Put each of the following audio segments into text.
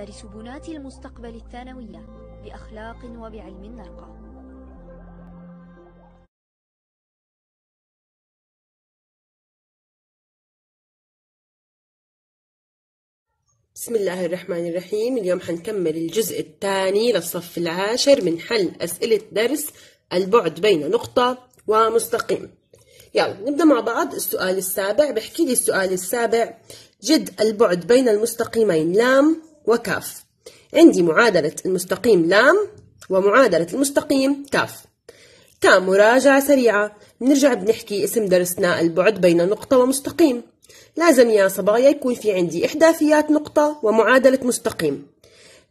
مدارس بنات المستقبل الثانوية بأخلاق وبعلم نرقى بسم الله الرحمن الرحيم اليوم حنكمل الجزء الثاني للصف العاشر من حل أسئلة درس البعد بين نقطة ومستقيم يلا نبدأ مع بعض السؤال السابع بحكي لي السؤال السابع جد البعد بين المستقيمين لام وكاف عندي معادلة المستقيم لام ومعادلة المستقيم كاف كمراجعة سريعة بنرجع بنحكي اسم درسنا البعد بين نقطة ومستقيم لازم يا صبايا يكون في عندي إحداثيات نقطة ومعادلة مستقيم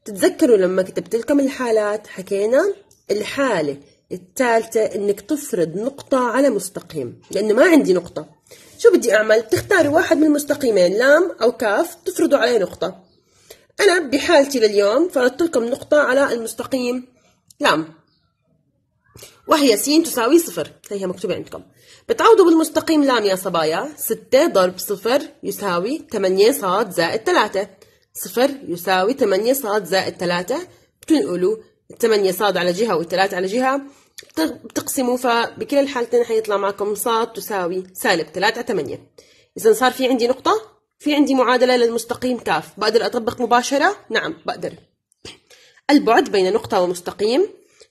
تتذكروا لما كتبت لكم الحالات حكينا الحالة الثالثة إنك تفرض نقطة على مستقيم لأنه ما عندي نقطة شو بدي أعمل؟ تختاري واحد من المستقيمين لام أو كاف تفرضوا عليه نقطة أنا بحالتي لليوم فردت لكم نقطة على المستقيم لام نعم. وهي س تساوي صفر هي مكتوبة عندكم بتعوضوا بالمستقيم لام يا صبايا ستة ضرب صفر يساوي تمانية ص زائد تلاتة صفر يساوي تمانية ص زائد تلاتة بتنقلوا التمانية ص على جهة والتلاتة على جهة بتقسموا فبكل الحالتين حيطلع معكم ص تساوي سالب تلاتة على تمانية إذا صار في عندي نقطة في عندي معادلة للمستقيم كاف بقدر أطبق مباشرة؟ نعم بقدر البعد بين نقطة ومستقيم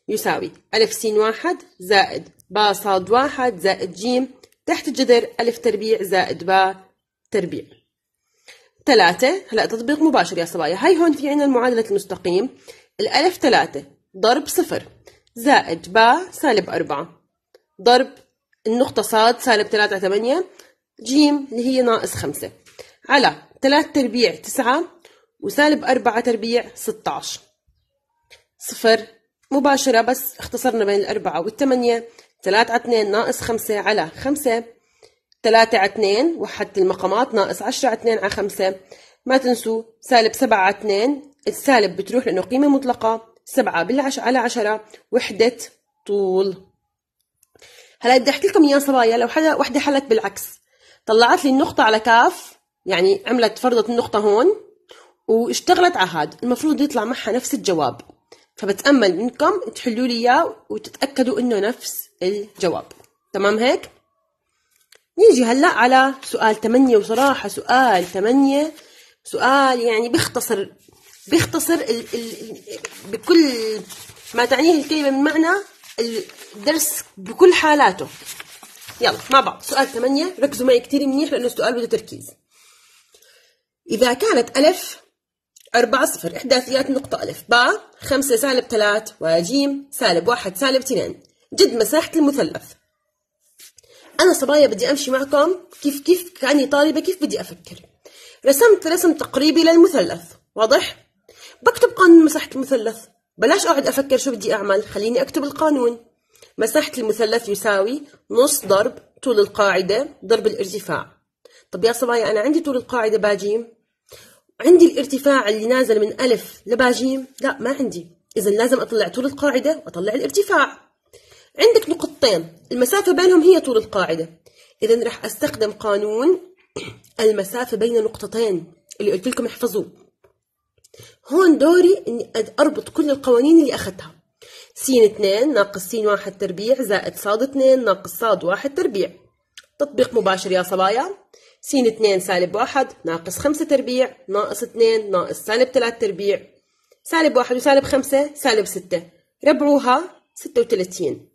يساوي ألف سين واحد زائد با صاد واحد زائد جيم تحت الجذر ألف تربيع زائد با تربيع ثلاثة هلا تطبيق مباشر يا صبايا هاي هون في عندنا معادلة المستقيم الألف ثلاثة ضرب صفر زائد با سالب أربعة ضرب النقطة صاد سالب ثلاثة ثمانية جيم اللي هي ناقص خمسة على 3 تربيع 9 وسالب 4 تربيع 16 صفر مباشرة بس اختصرنا بين الأربعة والثمانية 3 على 2 ناقص 5 على 5 3 على 2 وحدت المقامات ناقص 10 على 2 على 5 ما تنسوا سالب 7 على 2 السالب بتروح لأنه قيمة مطلقة 7 بالعش على 10 وحدة طول هلا بدي احكي لكم اياه صبايا لو حدا وحده حلت بالعكس طلعت لي النقطة على كاف يعني عملت فرضت النقطة هون واشتغلت على هاد المفروض يطلع معها نفس الجواب فبتأمل منكم تحلوا لي إياه وتتأكدوا إنه نفس الجواب تمام هيك؟ نيجي هلا على سؤال 8 وصراحة سؤال 8 سؤال يعني بيختصر بيختصر ال ال بكل ما تعنيه الكلمة من معنى الدرس بكل حالاته يلا مع بعض سؤال 8 ركزوا معي كتير منيح لأنه السؤال بده تركيز إذا كانت ألف أربعة صفر إحداثيات نقطة ألف باء خمسة سالب ثلاث وجيم سالب واحد سالب اثنين جد مساحة المثلث أنا صبايا بدي أمشي معكم كيف كيف كأني طالبة كيف بدي أفكر رسمت رسم تقريبي للمثلث واضح؟ بكتب قانون مساحة المثلث بلاش أقعد أفكر شو بدي أعمل خليني أكتب القانون مساحة المثلث يساوي نص ضرب طول القاعدة ضرب الارتفاع طب يا صبايا أنا عندي طول القاعدة باجيم عندي الارتفاع اللي نازل من ألف لباجيم لا ما عندي إذا لازم أطلع طول القاعدة وأطلع الارتفاع عندك نقطتين المسافة بينهم هي طول القاعدة إذا راح أستخدم قانون المسافة بين نقطتين اللي قلت لكم احفظوه هون دوري إني أربط كل القوانين اللي أخذتها س 2 ناقص س 1 تربيع زائد ص 2 ناقص ص 1 تربيع تطبيق مباشر يا صبايا س 2 سالب 1 ناقص 5 تربيع ناقص 2 ناقص سالب 3 تربيع سالب 1 وسالب 5 سالب 6 ربعوها 36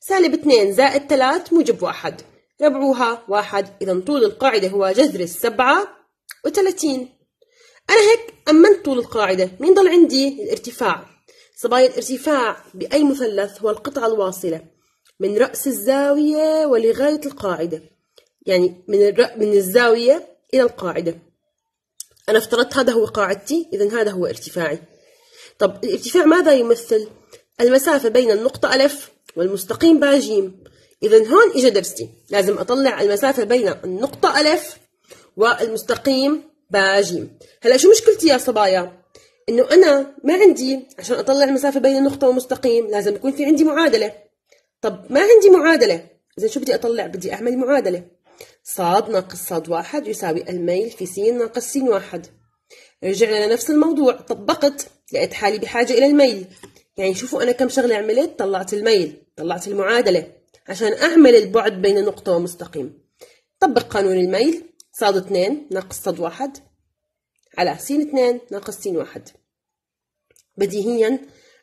سالب 2 زائد 3 موجب 1 ربعوها 1 إذا طول القاعدة هو جذر السبعة 30 أنا هيك أمنت طول القاعدة مين ضل عندي الارتفاع صبايا الارتفاع بأي مثلث هو القطعة الواصلة من رأس الزاوية ولغاية القاعدة يعني من من الزاوية إلى القاعدة أنا افترضت هذا هو قاعدتي إذا هذا هو ارتفاعي طب الارتفاع ماذا يمثل؟ المسافة بين النقطة ألف والمستقيم باء جيم إذا هون إجا درستي لازم أطلع المسافة بين النقطة ألف والمستقيم باء جيم هلا شو مشكلتي يا صبايا؟ إنه أنا ما عندي عشان أطلع المسافة بين النقطة والمستقيم لازم يكون في عندي معادلة طب ما عندي معادلة إذا شو بدي أطلع؟ بدي أعمل معادلة صاد ناقص صاد واحد يساوي الميل في س ناقص س واحد رجعنا لنفس الموضوع طبقت لقيت حالي بحاجة إلى الميل يعني شوفوا أنا كم شغلة عملت طلعت الميل طلعت المعادلة عشان أعمل البعد بين نقطة ومستقيم طبق قانون الميل صاد 2 ناقص صاد 1 على س 2 ناقص س 1 بديهيا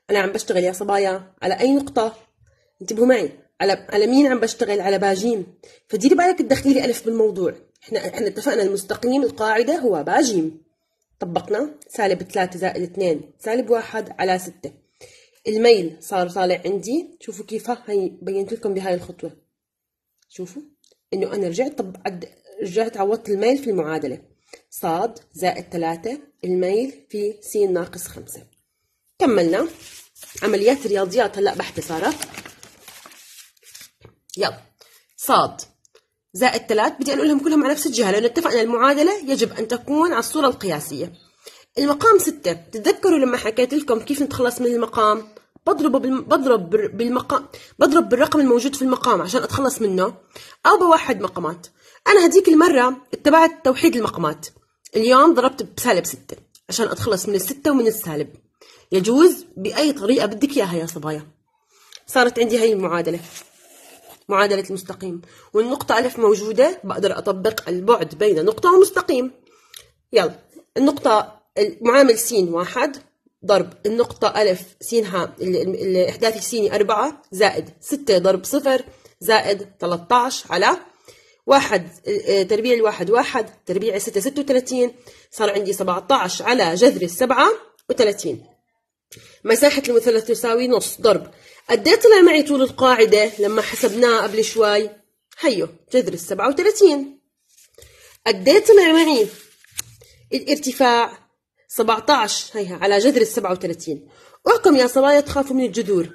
أنا عم بشتغل يا صبايا على أي نقطة انتبهوا معي على على مين عم بشتغل على باجيم فديري بالك تدخلي لي الف بالموضوع احنا احنا اتفقنا المستقيم القاعده هو باجيم طبقنا سالب 3 زائد 2 سالب 1 على 6 الميل صار طالع عندي شوفوا كيف هي بينت لكم بهاي الخطوه شوفوا انه انا رجعت طب عد... رجعت عوضت الميل في المعادله صاد زائد 3 الميل في س ناقص 5 كملنا عمليات الرياضيات هلا بحته صارت يلا صاد زائد 3 بدي أنقلهم كلهم على نفس الجهة لأنه اتفقنا المعادلة يجب أن تكون على الصورة القياسية المقام 6 تتذكروا لما حكيت لكم كيف نتخلص من المقام بضربه بالم... بضرب بالمقام بضرب بالرقم الموجود في المقام عشان أتخلص منه أو بوحد مقامات أنا هديك المرة اتبعت توحيد المقامات اليوم ضربت بسالب 6 عشان أتخلص من الستة ومن السالب يجوز بأي طريقة بدك إياها يا صبايا صارت عندي هاي المعادلة معادلة المستقيم والنقطة ألف موجودة بقدر أطبق البعد بين نقطة ومستقيم يلا النقطة معامل سين واحد ضرب النقطة ألف سينها الإحداثي سيني أربعة زائد ستة ضرب صفر زائد 13 على واحد آه، تربيع الواحد واحد تربيع ستة ستة وثلاثين صار عندي 17 على جذر السبعة وثلاثين مساحة المثلث تساوي نص ضرب قد طلع معي طول القاعدة لما حسبناها قبل شوي هيو جذر ال 37 قد طلع معي الارتفاع 17 هيها على جذر ال 37 احكم يا صبايا تخافوا من الجذور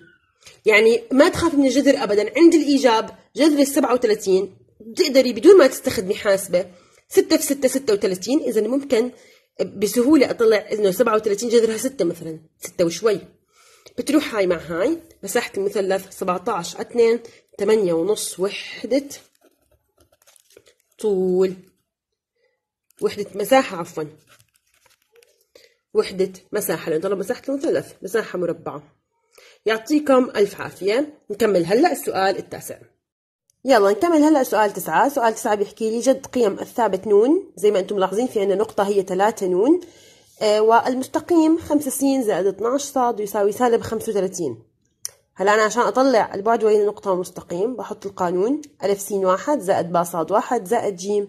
يعني ما تخاف من الجذر ابدا عند الايجاب جذر ال 37 بتقدري بدون ما تستخدمي حاسبه 6 في 6 36 اذا ممكن بسهوله اطلع انه 37 جذرها 6 مثلا 6 وشوي بتروح هاي مع هاي مساحة المثلث 17 2 8 ونص وحدة طول وحدة مساحة عفوا وحدة مساحة لأن طلب مساحة المثلث مساحة مربعة يعطيكم ألف عافية نكمل هلأ السؤال التاسع يلا نكمل هلا سؤال تسعة سؤال تسعة بيحكي لي جد قيم الثابت نون زي ما انتم ملاحظين في عندنا نقطة هي ثلاثة نون آه، والمستقيم خمسة س زائد 12 ص يساوي سالب خمسة وثلاثين هلا أنا عشان أطلع البعد بين النقطة والمستقيم بحط القانون ا س واحد زائد ب ص واحد زائد جيم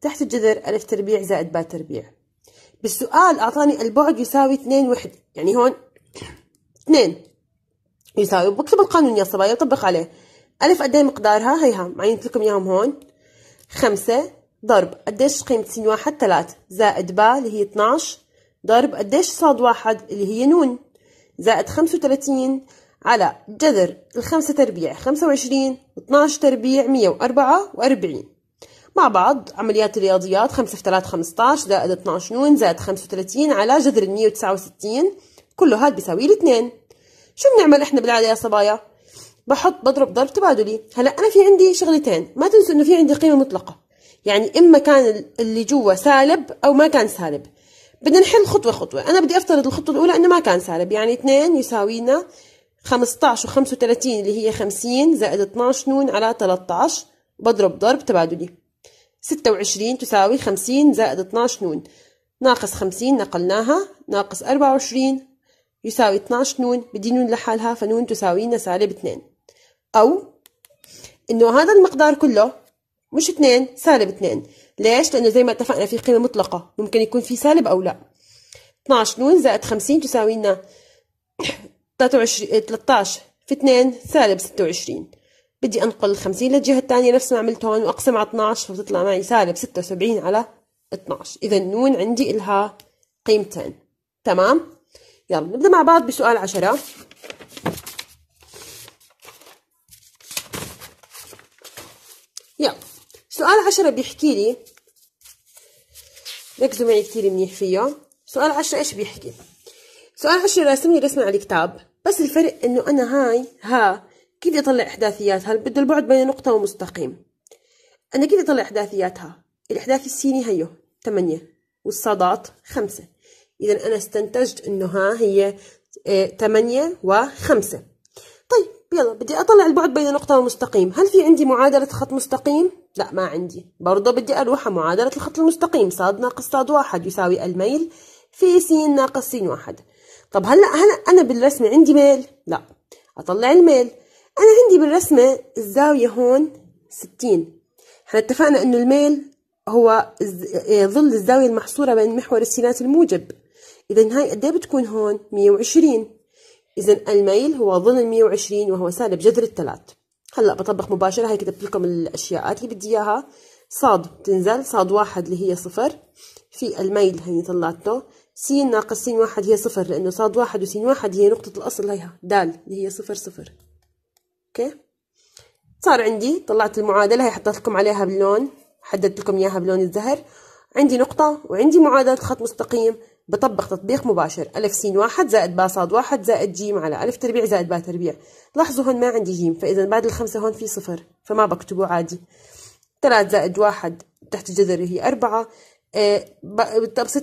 تحت الجذر ا تربيع زائد ب تربيع بالسؤال أعطاني البعد يساوي 2 وحدة يعني هون 2 يساوي بكتب القانون يا صبايا بطبق عليه ألف قد إيه مقدارها هيها معينت لكم إياهم هون خمسة ضرب قديش قيمة سين واحد ثلاثة زائد با اللي هي 12 ضارب قديش صاد واحد اللي هي نون زائد خمسة وتلاتين على جذر الخمسة تربيع خمسة وعشرين اتناش تربيع مية وأربعة وأربعين مع بعض عمليات الرياضيات خمسة في تلات خمستاش زائد اتناش نون زائد خمسة وتلاتين على جذر المية وتسعة وستين كله هاد بيساوي لي شو بنعمل احنا بالعادة يا صبايا بحط بضرب ضرب تبادلي هلا انا في عندي شغلتين ما تنسوا انه في عندي قيمة مطلقة يعني اما كان اللي جوا سالب او ما كان سالب بدنا نحل خطوة خطوة أنا بدي أفترض الخطوة الأولى أنه ما كان سالب يعني 2 يساوي لنا 15 و 35 اللي هي 50 زائد 12 نون على 13 بضرب ضرب تبادلي 26 تساوي 50 زائد 12 نون ناقص 50 نقلناها ناقص 24 يساوي 12 نون بدي نون لحالها فنون تساوي لنا سالب 2 أو إنه هذا المقدار كله مش اثنين سالب اثنين ليش؟ لأنه زي ما اتفقنا في قيمة مطلقة ممكن يكون في سالب أو لا 12 نون زائد 50 تساوي لنا 23 13 في 2 سالب 26 بدي أنقل 50 للجهة الثانية نفس ما عملت هون وأقسم على 12 فبتطلع معي سالب 76 على 12 إذا نون عندي إلها قيمتين تمام؟ يلا نبدأ مع بعض بسؤال 10 يلا سؤال عشرة بيحكي لي ركزوا معي كتير منيح فيه سؤال عشرة إيش بيحكي سؤال عشرة راسمني رسمة على الكتاب بس الفرق إنه أنا هاي ها كيف بدي أطلع إحداثياتها بده البعد بين نقطة ومستقيم أنا كيف بدي أطلع إحداثياتها الإحداث السيني هيو ثمانية والصادات خمسة إذا أنا استنتجت إنه ها هي ثمانية آه، وخمسة طيب يلا بدي أطلع البعد بين نقطة ومستقيم هل في عندي معادلة خط مستقيم؟ لا ما عندي برضه بدي أروح على معادلة الخط المستقيم ص ناقص ص واحد يساوي الميل في س ناقص س واحد طب هلا هلا أنا بالرسمة عندي ميل؟ لا أطلع الميل أنا عندي بالرسمة الزاوية هون 60. احنا اتفقنا إنه الميل هو إيه، ظل الزاوية المحصورة بين محور السينات الموجب إذا هاي قد إيه بتكون هون؟ 120. إذا الميل هو ظل ال 120 وهو سالب جذر الثلاث هلا بطبق مباشرة هي كتبت لكم الأشياءات اللي بدي إياها صاد بتنزل صاد واحد اللي هي صفر في الميل هي طلعته س ناقص س واحد هي صفر لأنه صاد واحد وس واحد هي نقطة الأصل هيها د اللي هي صفر صفر أوكي صار عندي طلعت المعادلة هي حطيت لكم عليها باللون حددت لكم إياها بلون الزهر عندي نقطة وعندي معادلة خط مستقيم بطبق تطبيق مباشر ألف سين واحد زائد با صاد واحد زائد جيم على ألف تربيع زائد با تربيع لاحظوا هون ما عندي جيم فإذا بعد الخمسة هون في صفر فما بكتبه عادي ثلاث زائد واحد تحت الجذر هي أربعة آه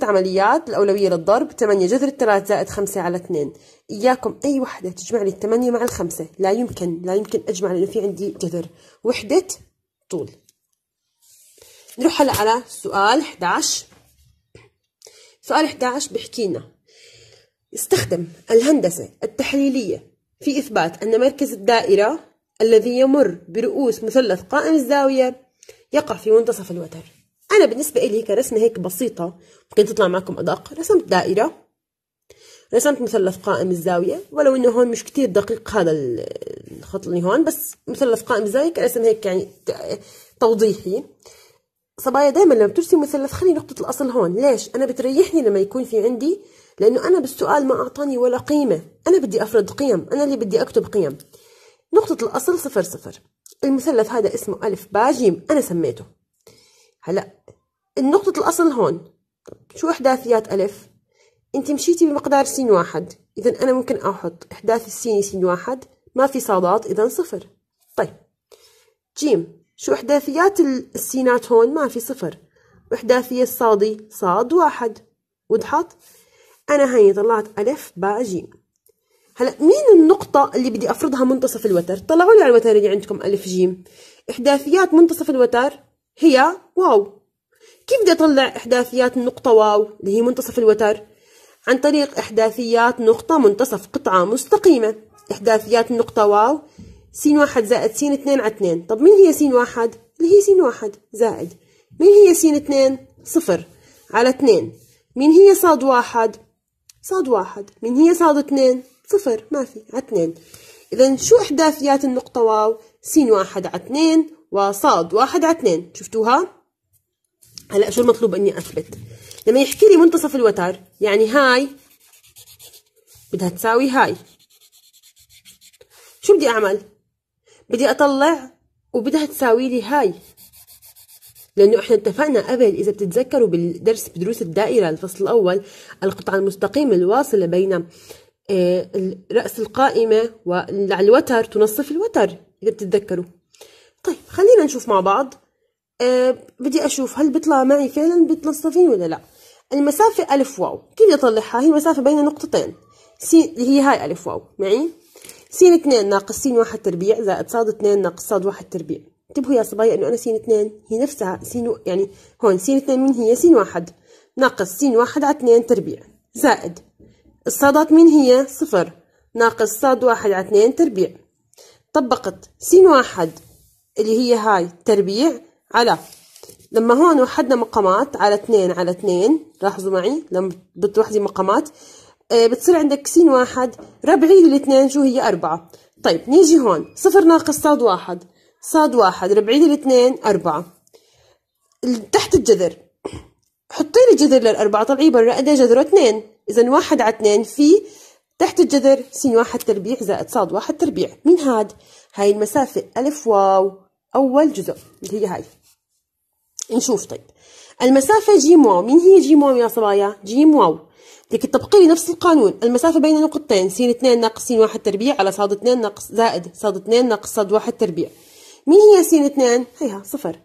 عمليات الأولوية للضرب 8 جذر 3 زائد 5 على 2 إياكم أي وحدة تجمع لي الثمانية مع الخمسة لا يمكن لا يمكن أجمع لأنه في عندي جذر وحدة طول نروح هلا على سؤال 11 سؤال 11 بحكينا لنا استخدم الهندسة التحليلية في إثبات أن مركز الدائرة الذي يمر برؤوس مثلث قائم الزاوية يقع في منتصف الوتر أنا بالنسبة إلي كرسمة هيك بسيطة ممكن تطلع معكم أدق رسمت دائرة رسمت مثلث قائم الزاوية ولو إنه هون مش كتير دقيق هذا الخط اللي هون بس مثلث قائم الزاوية كرسم هيك يعني توضيحي صبايا دايما لما بترسي مثلث خلي نقطة الأصل هون ليش؟ أنا بتريحني لما يكون في عندي لأنه أنا بالسؤال ما أعطاني ولا قيمة أنا بدي أفرض قيم أنا اللي بدي أكتب قيم نقطة الأصل صفر صفر المثلث هذا اسمه ألف باجيم أنا سميته هلا النقطة الأصل هون شو إحداثيات ألف؟ أنت مشيتي بمقدار س واحد إذا أنا ممكن أحط إحداث السين س واحد ما في صادات إذا صفر طيب جيم شو إحداثيات السينات هون ما في صفر إحداثية الصادي صاد واحد وضحت أنا هيني طلعت ألف باء جيم هلا مين النقطة اللي بدي أفرضها منتصف الوتر؟ طلعوا لي على الوتر اللي عندكم ألف جيم إحداثيات منتصف الوتر هي واو كيف بدي أطلع إحداثيات النقطة واو اللي هي منتصف الوتر؟ عن طريق إحداثيات نقطة منتصف قطعة مستقيمة إحداثيات النقطة واو سين واحد زائد سين اثنين على اثنين طب مين هي سين واحد اللي هي سين واحد زائد مين هي سين اثنين صفر على اثنين مين هي صاد واحد صاد واحد مين هي صاد اثنين صفر ما في على اثنين إذا شو إحداثيات النقطة واو سين واحد على اثنين وصاد واحد على اثنين شفتوها هلا شو المطلوب إني أثبت لما يحكي لي منتصف الوتر يعني هاي بدها تساوي هاي شو بدي أعمل بدي اطلع وبدها تساوي لي هاي لانه احنا اتفقنا قبل اذا بتتذكروا بالدرس بدروس الدائره الفصل الاول القطعه المستقيمه الواصله بين آه، راس القائمه وعلى الوتر تنصف الوتر اذا بتتذكروا طيب خلينا نشوف مع بعض أه بدي اشوف هل بيطلع معي فعلا بتنصفين ولا لا المسافه الف واو كيف بدي اطلعها هي مسافه بين نقطتين سي اللي هي هاي الف واو معي سين 2 ناقص سين واحد تربيع زائد صاد 2 ناقص صاد واحد تربيع انتبهوا يا صبايا انه انا سين 2 هي نفسها سين يعني هون سين 2 مين هي سين واحد ناقص سين واحد على 2 تربيع زائد الصادات مين هي صفر ناقص صاد واحد على 2 تربيع طبقت سين واحد اللي هي هاي تربيع على لما هون وحدنا مقامات على 2 على 2 لاحظوا معي لما بتوحدي مقامات آه، بتصير عندك س واحد ربعي للاثنين شو هي أربعة طيب نيجي هون صفر ناقص صاد واحد صاد واحد ربعي للاثنين أربعة تحت الجذر حطي لي جذر للأربعة طلعي برا قد جذره اثنين إذا واحد على اثنين في تحت الجذر س واحد تربيع زائد صاد واحد تربيع مين هاد؟ هاي المسافة ألف واو أول جزء اللي هي هاي نشوف طيب المسافة جيم واو مين هي جيم واو يا صبايا؟ جيم واو لكي تطبقي نفس القانون المسافة بين نقطتين س 2 ناقص س 1 تربيع على صاد 2 ناقص زائد صاد 2 ناقص صاد 1 تربيع مين هي س 2 هيها صفر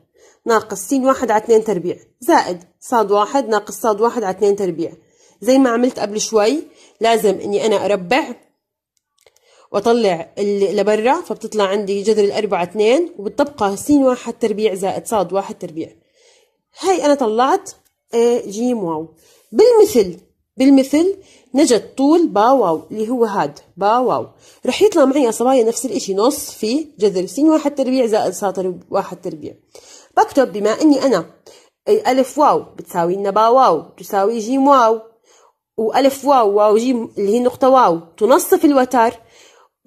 ناقص س 1 على 2 تربيع زائد صاد 1 ناقص صاد 1 على 2 تربيع زي ما عملت قبل شوي لازم اني انا اربع واطلع اللي لبرا فبتطلع عندي جذر الأربعة 2 وبتبقى س واحد تربيع زائد صاد واحد تربيع هاي أنا طلعت إيه، جيم واو بالمثل بالمثل نجد طول با واو اللي هو هاد واو رح يطلع معي يا صبايا نفس الاشي نص في جذر سين واحد تربيع زائد ساطر واحد تربيع بكتب بما اني انا ألف واو بتساوي لنا واو تساوي جيم واو وألف واو واو جيم اللي هي نقطة واو تنصف الوتر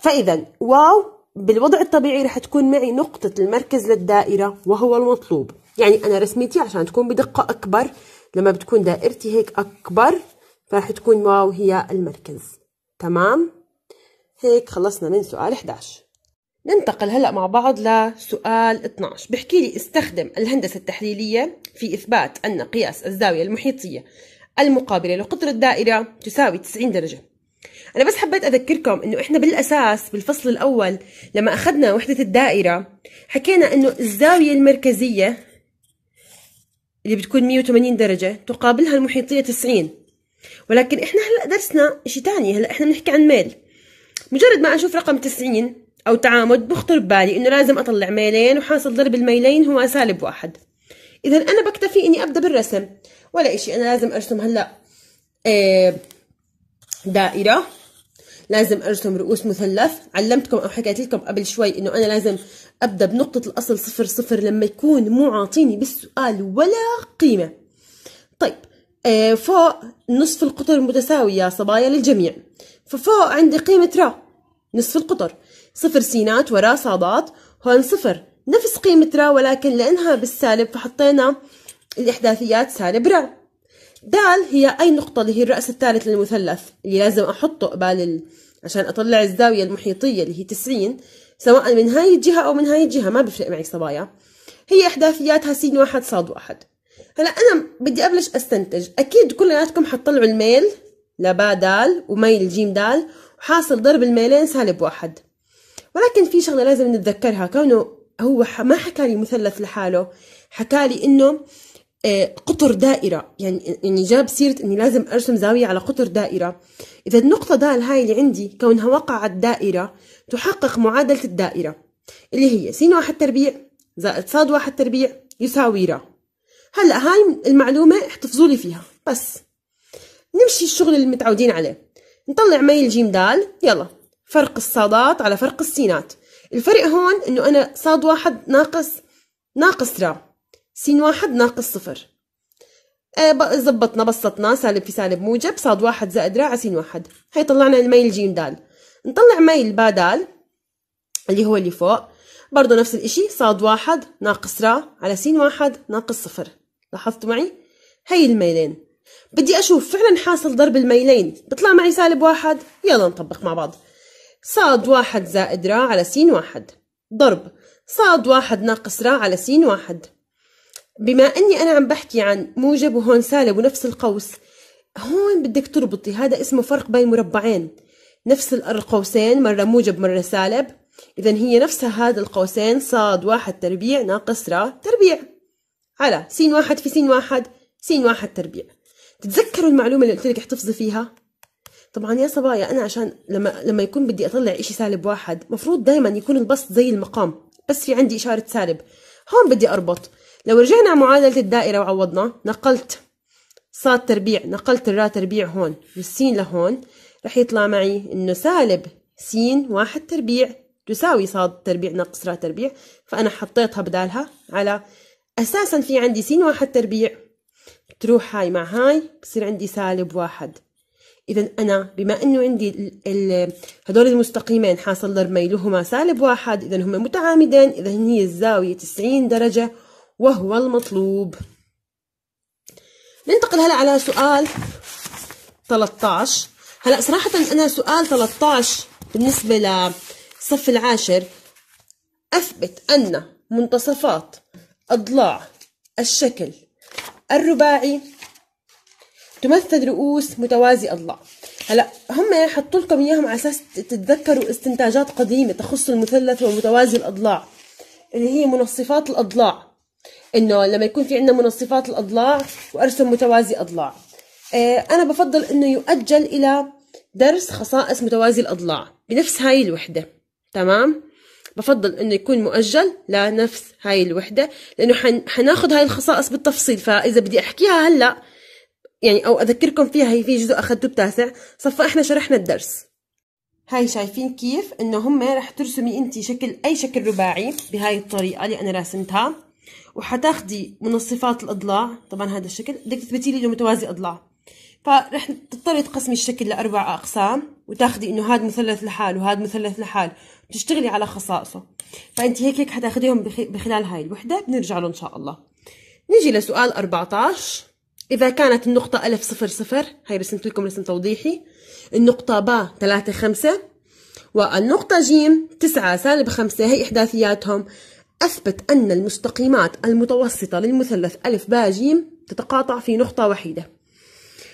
فإذا واو بالوضع الطبيعي رح تكون معي نقطة المركز للدائرة وهو المطلوب يعني أنا رسمتي عشان تكون بدقة أكبر لما بتكون دائرتي هيك أكبر راح تكون واو هي المركز تمام هيك خلصنا من سؤال 11 ننتقل هلا مع بعض لسؤال 12 بحكي لي استخدم الهندسه التحليليه في اثبات ان قياس الزاويه المحيطيه المقابله لقطر الدائره تساوي 90 درجه انا بس حبيت اذكركم انه احنا بالاساس بالفصل الاول لما اخذنا وحده الدائره حكينا انه الزاويه المركزيه اللي بتكون 180 درجه تقابلها المحيطيه 90 ولكن احنا هلا درسنا شيء ثاني هلا احنا بنحكي عن ميل مجرد ما اشوف رقم 90 او تعامد بخطر ببالي انه لازم اطلع ميلين وحاصل ضرب الميلين هو سالب واحد اذا انا بكتفي اني ابدا بالرسم ولا شيء انا لازم ارسم هلا آه، دائره لازم ارسم رؤوس مثلث علمتكم او حكيت لكم قبل شوي انه انا لازم ابدا بنقطه الاصل صفر صفر لما يكون مو عاطيني بالسؤال ولا قيمه طيب آه، فوق نصف القطر متساوية صبايا للجميع ففوق عندي قيمة را نصف القطر صفر سينات ورا صادات هون صفر نفس قيمة را ولكن لأنها بالسالب فحطينا الإحداثيات سالب را دال هي أي نقطة اللي هي الرأس الثالث للمثلث اللي لازم أحطه قبال ال... عشان أطلع الزاوية المحيطية اللي هي تسعين سواء من هاي الجهة أو من هاي الجهة ما بفرق معي صبايا هي إحداثياتها سين واحد صاد واحد هلا انا بدي ابلش استنتج اكيد كلياتكم حتطلعوا الميل لبا دال وميل جيم دال وحاصل ضرب الميلين سالب واحد ولكن في شغله لازم نتذكرها كونه هو ما حكى لي مثلث لحاله حكى لي انه آه، قطر دائرة يعني يعني جاب سيرة إني لازم أرسم زاوية على قطر دائرة إذا النقطة دال هاي اللي عندي كونها وقعت دائرة تحقق معادلة الدائرة اللي هي س واحد تربيع زائد ص واحد تربيع يساوي ر هلا هاي المعلومه احتفظوا لي فيها بس نمشي الشغل اللي متعودين عليه نطلع ميل جيم دال يلا فرق الصادات على فرق السينات الفرق هون انه انا صاد واحد ناقص ناقص را سين واحد ناقص صفر آه، زبطنا بسطنا سالب في سالب موجب صاد واحد زائد را على سين واحد هي طلعنا الميل جيم دال نطلع ميل با دال اللي هو اللي فوق برضه نفس الاشي صاد واحد ناقص را على سين واحد ناقص صفر لاحظتوا معي هي الميلين بدي اشوف فعلا حاصل ضرب الميلين بطلع معي سالب واحد يلا نطبق مع بعض صاد واحد زائد را على س واحد ضرب صاد واحد ناقص را على س واحد بما اني انا عم بحكي عن موجب وهون سالب ونفس القوس هون بدك تربطي هذا اسمه فرق بين مربعين نفس القوسين مرة موجب مرة سالب إذا هي نفسها هذا القوسين صاد واحد تربيع ناقص را تربيع على س واحد في س واحد س واحد تربيع تتذكروا المعلومة اللي قلت لك احتفظي فيها طبعا يا صبايا أنا عشان لما لما يكون بدي أطلع إشي سالب واحد مفروض دايما يكون البسط زي المقام بس في عندي إشارة سالب هون بدي أربط لو رجعنا على معادلة الدائرة وعوضنا نقلت ص تربيع نقلت الراء تربيع هون والسين لهون رح يطلع معي إنه سالب س واحد تربيع تساوي ص تربيع ناقص راء تربيع فأنا حطيتها بدالها على أساسا في عندي سين واحد تربيع تروح هاي مع هاي بصير عندي سالب واحد إذا أنا بما أنه عندي ال ال هدول المستقيمين حاصل لهما سالب واحد إذا هما متعامدين إذا هي الزاوية 90 درجة وهو المطلوب ننتقل هلا على سؤال 13 هلا صراحة أنا سؤال 13 بالنسبة للصف العاشر أثبت أن منتصفات أضلاع الشكل الرباعي تمثل رؤوس متوازي أضلاع هلا هم حطوا لكم اياهم على اساس تتذكروا استنتاجات قديمه تخص المثلث ومتوازي الاضلاع اللي هي منصفات الاضلاع انه لما يكون في عندنا منصفات الاضلاع وارسم متوازي اضلاع إيه، انا بفضل انه يؤجل الى درس خصائص متوازي الاضلاع بنفس هاي الوحده تمام بفضل انه يكون مؤجل لنفس هاي الوحده لانه حن... حناخد هاي الخصائص بالتفصيل فاذا بدي احكيها هلا يعني او اذكركم فيها هي في جزء اخذته بتاسع صفى احنا شرحنا الدرس هاي شايفين كيف انه هم رح ترسمي انت شكل اي شكل رباعي بهاي الطريقه اللي انا راسمتها وحتاخدي منصفات الاضلاع طبعا هذا الشكل بدك تثبتي لي انه متوازي اضلاع فرح تضطري تقسمي الشكل لاربع اقسام وتاخدي انه هذا مثلث لحال وهذا مثلث لحال بتشتغلي على خصائصه فانت هيك هيك حتاخذيهم بخلال هاي الوحده بنرجع له ان شاء الله نيجي لسؤال 14 إذا كانت النقطة ألف صفر صفر هاي رسمت لكم رسم توضيحي النقطة با 3 خمسة والنقطة ج تسعة سالب خمسة هي إحداثياتهم أثبت أن المستقيمات المتوسطة للمثلث ألف با ج تتقاطع في نقطة وحيدة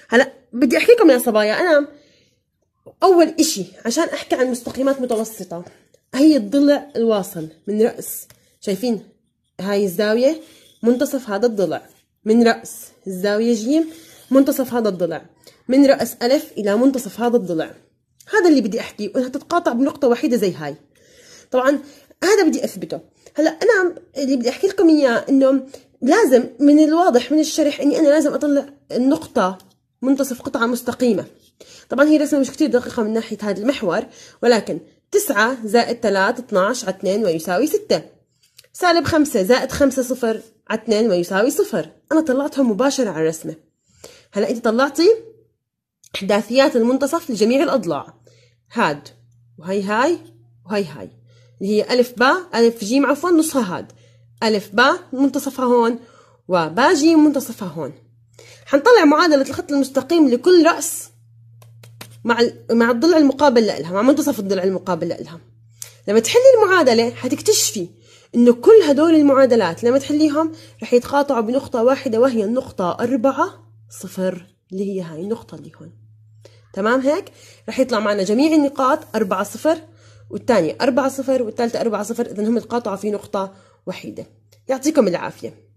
هلا بدي أحكي لكم يا صبايا أنا أول إشي عشان أحكي عن مستقيمات متوسطة هي الضلع الواصل من رأس شايفين هاي الزاوية منتصف هذا الضلع من رأس الزاوية جيم منتصف هذا الضلع من رأس ألف إلى منتصف هذا الضلع هذا اللي بدي أحكيه وإنها تتقاطع بنقطة وحيدة زي هاي طبعا هذا بدي أثبته هلا أنا اللي بدي أحكي لكم إياه إنه لازم من الواضح من الشرح إني أنا لازم أطلع النقطة منتصف قطعة مستقيمة طبعا هي رسمة مش كتير دقيقة من ناحية هذا المحور ولكن تسعة زائد ثلاثة 12 على اثنين ويساوي ستة سالب خمسة زائد خمسة صفر على اثنين ويساوي صفر أنا طلعتهم مباشرة على الرسمة هلا أنت طلعتي إحداثيات المنتصف لجميع الأضلاع هاد وهي هاي وهي هاي اللي هي ألف باء ألف جيم عفوا نصها هاد ألف باء منتصفها هون وباء جيم منتصفها هون حنطلع معادلة الخط المستقيم لكل رأس مع مع الضلع المقابل لها مع منتصف الضلع المقابل لها لما تحلي المعادلة حتكتشفي انه كل هدول المعادلات لما تحليهم رح يتقاطعوا بنقطة واحدة وهي النقطة أربعة صفر اللي هي هاي النقطة اللي هون تمام هيك رح يطلع معنا جميع النقاط أربعة صفر والثانية أربعة صفر والثالثة أربعة صفر إذا هم تقاطعوا في نقطة وحيدة يعطيكم العافية